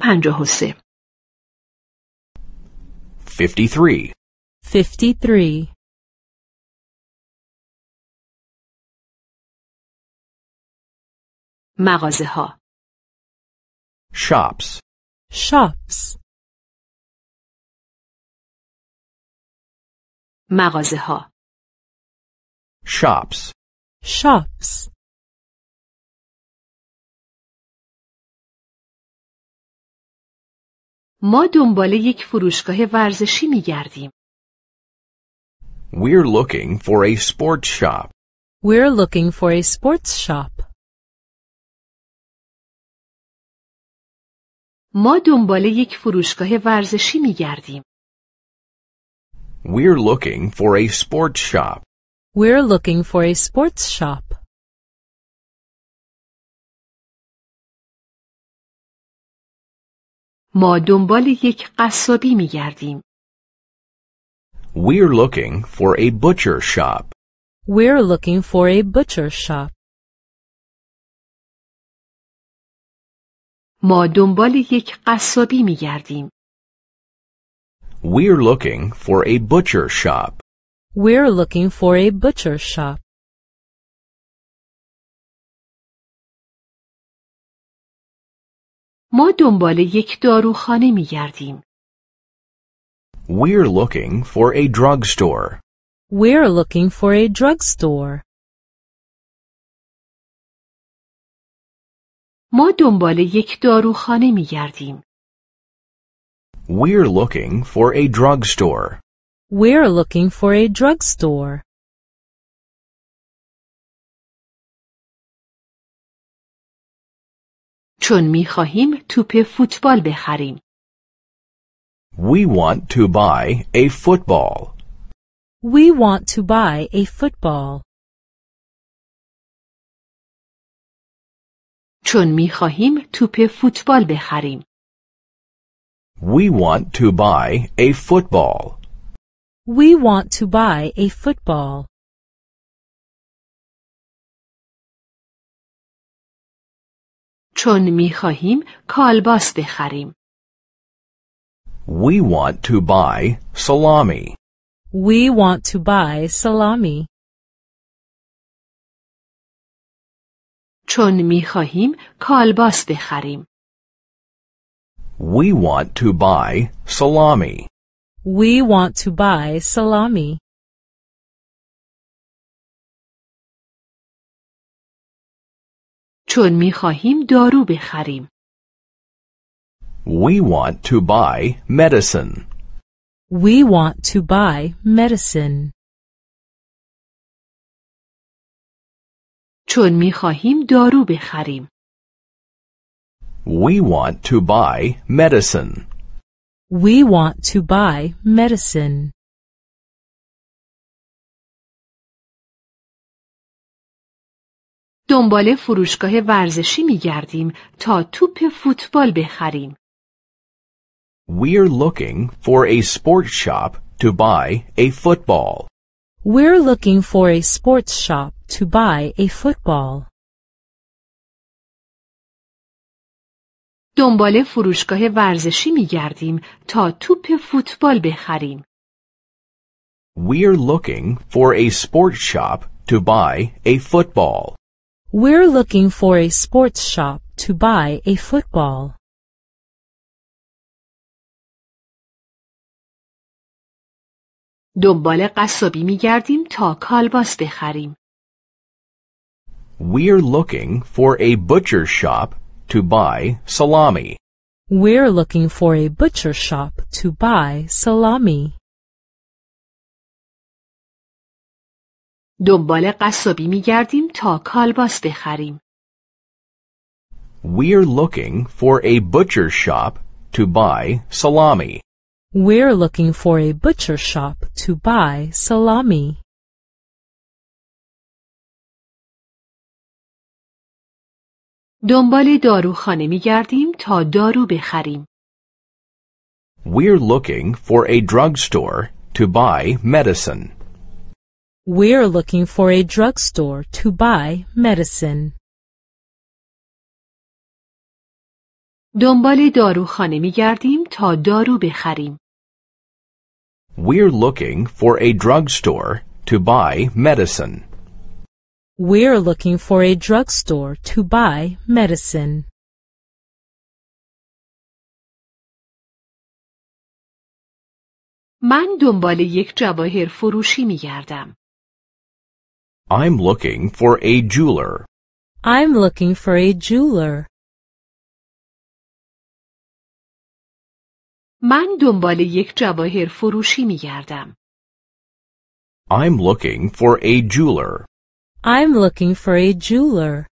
پنجاه و 53 53 مغازه ها shops shops مغازه ها shops shops ما دنبال یک فروشگاه ورزشی We're looking for a sports shop. We're looking for a sports shop. ما دنبال یک فروشگاه ورزشی We're looking for a sports shop. We're looking for a sports shop. ما دنبال یک قصابی می گردیم. We're looking for a butcher shop. We're looking for a butcher shop. ما دنبال یک قصابی می گردیم. We're looking for a butcher shop. We're looking for a butcher shop. ما دنبال یک داروخانه میگردیم. We're looking for a drugstore. We're looking for a drugstore. ما دنبال یک داروخانه میگردیم. We're looking for a drugstore. We're looking for a drugstore. چون میخواهیم توپ فوتبال بخریم. We want to buy a football. We want to buy a football. چون میخواهیم توپ فوتبال بخریم. We want to buy a football. We want to buy a football. چون میخواهیم کالباس بخریم. We want to buy salami. We want to buy salami. چون میخواهیم کالباس بخریم. We want to buy salami. We want to buy salami. چون دارو بخریم. We want to buy medicine. We want to buy medicine. چون دارو بخریم. We want to buy medicine. We want to buy medicine. دنبال فروشگاه ورزشی می گردیم تا توپ فوتبال بخریم. We're looking for a sports shop to buy a football. We're looking for a sports shop to buy a football. دنبال فروشگاه ورزشی می گردیم تا توپ فوتبال بخریم. We're looking for a sports shop to buy a football. We're looking for a sports shop to buy a football. دنبال قصابی میگردیم تا کالباس بخریم. We're looking for a butcher shop to buy salami. We're looking for a butcher shop to buy salami. دنبال قصابی تا کالباس بخریم. We're looking for a butcher shop to buy salami. We're looking for a butcher shop to buy salami. دنبال داروخانه تا دارو بخریم. We're looking for a drugstore to buy medicine. We're looking for a drugstore to buy medicine. دنبال داروخانه میگردیم تا دارو بخریم. We're looking for a drugstore to buy medicine. We're looking for a drugstore to buy medicine. من دنبال یک جواهر فروشی میگردم. I'm looking for a jeweler. I'm looking for a jeweler. من دنبال یک جواهر فروشی می I'm looking for a jeweler. I'm looking for a jeweler.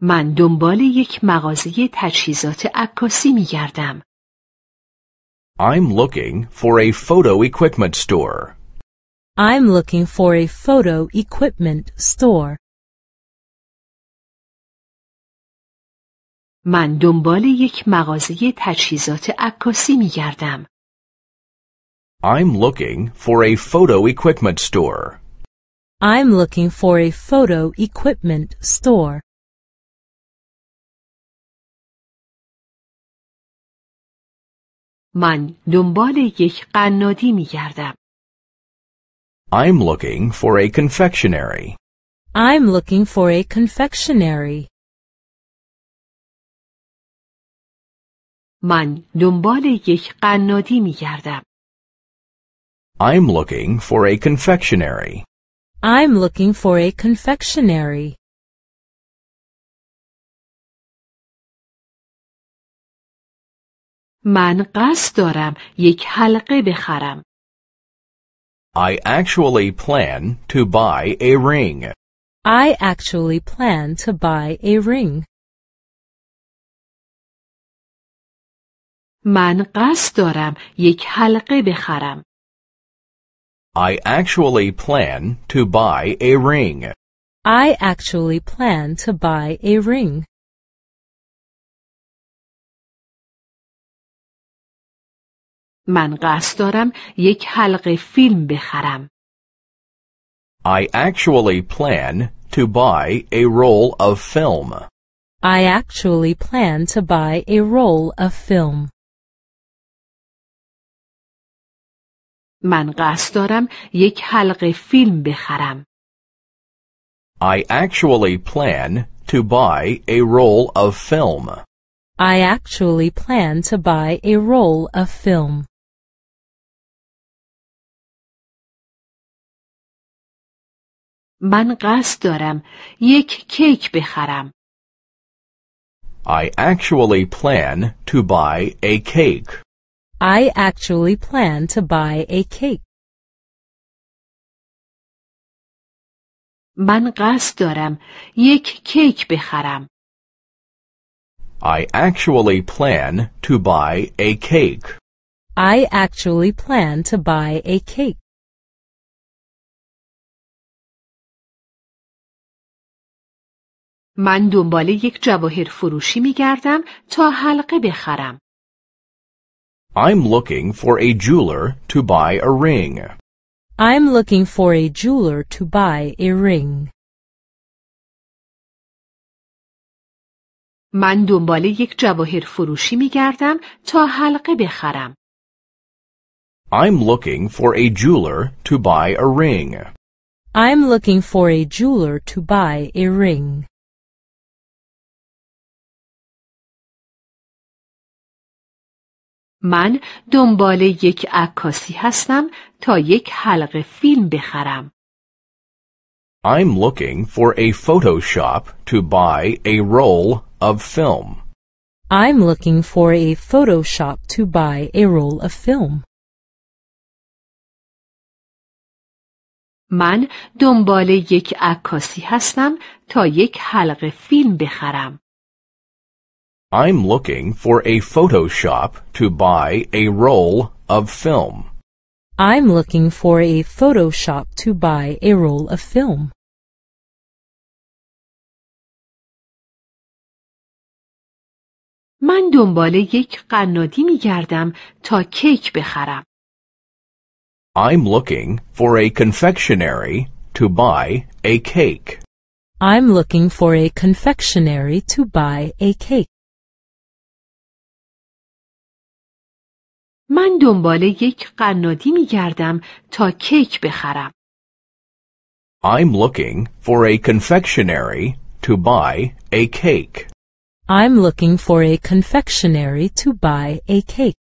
من دنبال یک مغازه تجهیزات عکاسی می‌گردم. I'm looking for a photo equipment store. I'm looking for a photo equipment store. من دنبال یک مغازه تجهیزات عکاسی می‌گردم. I'm looking for a photo equipment store. I'm looking for a photo equipment store. من دنبال یک قنادی می گردم. I'm looking for a confectionery. I'm looking for a confectionery. من دنبال یک قنادی می گردم. I'm looking for a confectionery. I'm looking for a confectionery. من قصد دارم یک حلقه بخرم. I actually plan to buy a ring. I actually plan to buy a ring. من قصد دارم یک حلقه بخرم. I actually plan to buy a ring. I actually plan to buy a ring. من قصد دارم یک حلقه فیلم بخرم. I actually plan to buy a roll of film. I actually plan to buy a roll of film. من قصد دارم یک حلقه فیلم بخرم. I actually plan to buy a roll of film. I actually plan to buy a roll of film. من قصد دارم یک کیک بخرم. I actually plan to buy a cake. I actually plan to buy a cake. من قصد دارم یک کیک بخرم. I actually plan to buy a cake. I actually plan to buy a cake. من دنبال یک جواهر فروشی می گردم تا حلقه بخرم. I'm looking for a jeweler to buy a ring. I'm looking for a jeweler to buy a ring. من دنبال یک جواهر فروشی می گردم تا حلقه بخرم. I'm looking for a jeweler to buy a ring. I'm looking for a jeweler to buy a ring. من دنبال یک عکاسی هستم تا یک حلقه فیلم بخرم. I'm looking for a photo shop to buy a roll of film. I'm looking for a photo shop to buy a roll of film. من دنبال یک عکاسی هستم تا یک حلقه فیلم بخرم. I'm looking for a photo shop to buy a roll of film. I'm looking for a photo shop to buy a roll of film. من دنبال یک قنادی می‌گردم تا کیک بخرم. I'm looking for a confectionery to buy a cake. I'm looking for a confectionery to buy a cake. من دنبال یک قنادی می گردم تا کیک بخرم. I'm looking for a confectionery to buy a cake. I'm looking for a confectionery to buy a cake.